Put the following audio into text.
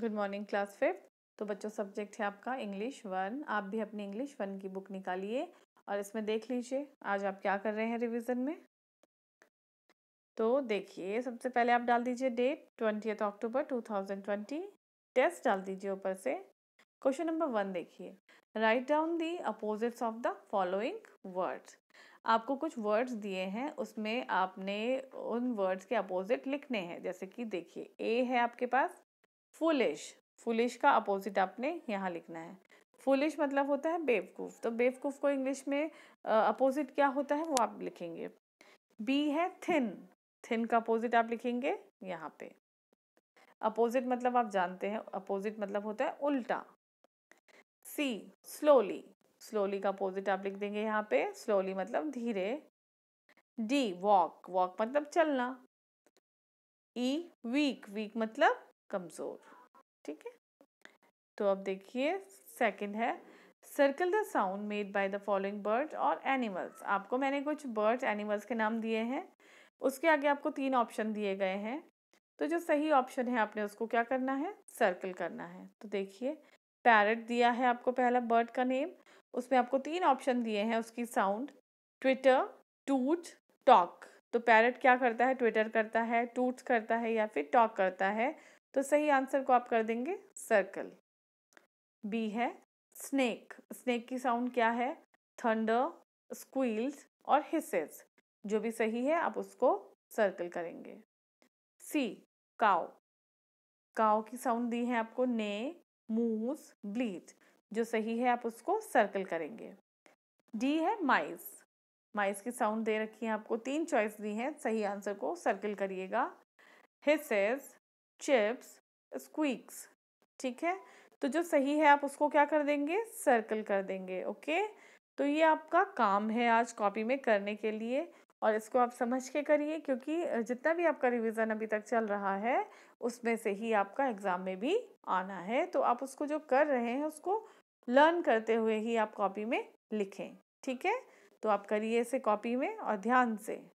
good morning class fifth तो बच्चों subject है आपका इंग्लिश वन आप भी अपनी इंग्लिश वन की बुक निकालिए और इसमें देख लीजिए आज आप क्या कर रहे हैं रिवीजन में तो देखिए सबसे पहले आप डाल दीजिए date twenty October two thousand twenty test डाल दीजिए ऊपर से क्वेश्चन नंबर वन देखिए right down the opposites of the following words आपको कुछ वर्ड्स दिए हैं उसमें आपने उन वर्ड्स के अपोजिट लिखने हैं जैसे कि देखिए ए है आपके पास फुलिश फुलिश का अपोजिट आपने यहाँ लिखना है फुलिश मतलब होता है बेवकूफ़ तो बेवकूफ़ को इंग्लिश में अपोजिट क्या होता है वो आप लिखेंगे बी है थिन थिन का अपोजिट आप लिखेंगे यहाँ पे अपोजिट मतलब आप जानते हैं अपोजिट मतलब होता है उल्टा सी स्लोली स्लोली का अपोजिट आप लिख देंगे यहाँ पे स्लोली मतलब धीरे डी वॉक वॉक मतलब चलना ई वीक वीक मतलब कमज़ोर ठीक है तो अब देखिए सेकंड है circle the sound made by the following birds और एनिमल्स आपको मैंने कुछ बर्ड्स एनिमल्स के नाम दिए हैं उसके आगे आपको तीन ऑप्शन दिए गए हैं तो जो सही ऑप्शन है आपने उसको क्या करना है सर्कल करना है तो देखिए पैरट दिया है आपको पहला बर्ड का नेम उसमें आपको तीन ऑप्शन दिए हैं उसकी साउंड ट्विटर टूट टॉक तो पैरट क्या करता है ट्विटर करता है टूट करता है या फिर टॉक करता है तो सही आंसर को आप कर देंगे सर्कल बी है स्नेक स्नेक की साउंड क्या है थंडर स्क्वील्स और हिसेस जो भी सही है आप उसको सर्कल करेंगे सी काओ काओ की साउंड दी है आपको ने मूस ब्लीच जो सही है आप उसको सर्कल करेंगे डी है माइस माइस की साउंड दे रखी है आपको तीन चॉइस दी हैं सही आंसर को सर्कल करिएगा हिसेस चिप्स स्क्वीक्स ठीक है तो जो सही है आप उसको क्या कर देंगे सर्कल कर देंगे ओके तो ये आपका काम है आज कॉपी में करने के लिए और इसको आप समझ के करिए क्योंकि जितना भी आपका रिवीजन अभी तक चल रहा है उसमें से ही आपका एग्ज़ाम में भी आना है तो आप उसको जो कर रहे हैं उसको लर्न करते हुए ही आप कॉपी में लिखें ठीक है तो आप करिए इसे कॉपी में और ध्यान से